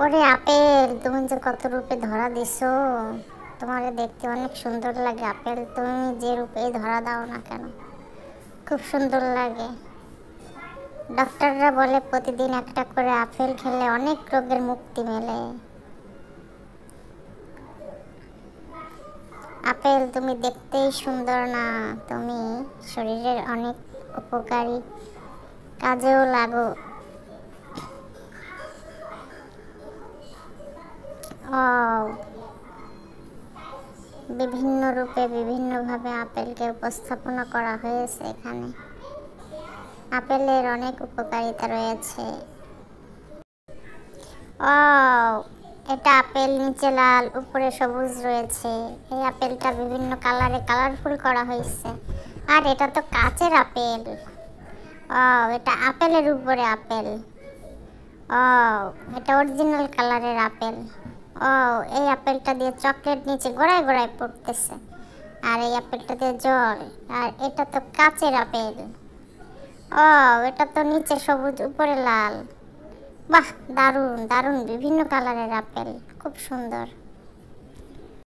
ওরে আপেল তুমি যে কত রূপে ধরা দিছো তোমারে দেখতে অনেক সুন্দর লাগে আপেল তুমি যে রূপে ধরা দাও না কেন খুব সুন্দর লাগে ডক্টররা বলে প্রতিদিন একটা করে আপেল খেলে অনেক রোগের মুক্তি মেলে আপেল তুমি দেখতেই সুন্দর না তুমি শরীরের অনেক উপকারী কাজেও লাগো বিভিন্ন রূপে বিভিন্নভাবে আপেলকে উপস্থাপনা করা হয়েছে এখানে আপেলের অনেক উপকারিতা রয়েছে ও এটা আপেল নিচে লাল উপরে সবুজ রয়েছে এই আপেলটা বিভিন্ন কালারে কালারফুল করা হয়েছে আর এটা তো কাচের আপেল ও এটা আপেলের উপরে আপেল ও এটা অরিজিনাল কালারের আপেল ও এই আপেলটা দিয়ে চকলেট নিচে গোড়ায় গোড়ায় পড়তেছে আর এই আপেলটা দিয়ে জল আর এটা তো কাচের আপেল ও এটা তো নিচে সবুজ উপরে লাল বাহ দারুণ দারুণ বিভিন্ন কালারের আপেল খুব সুন্দর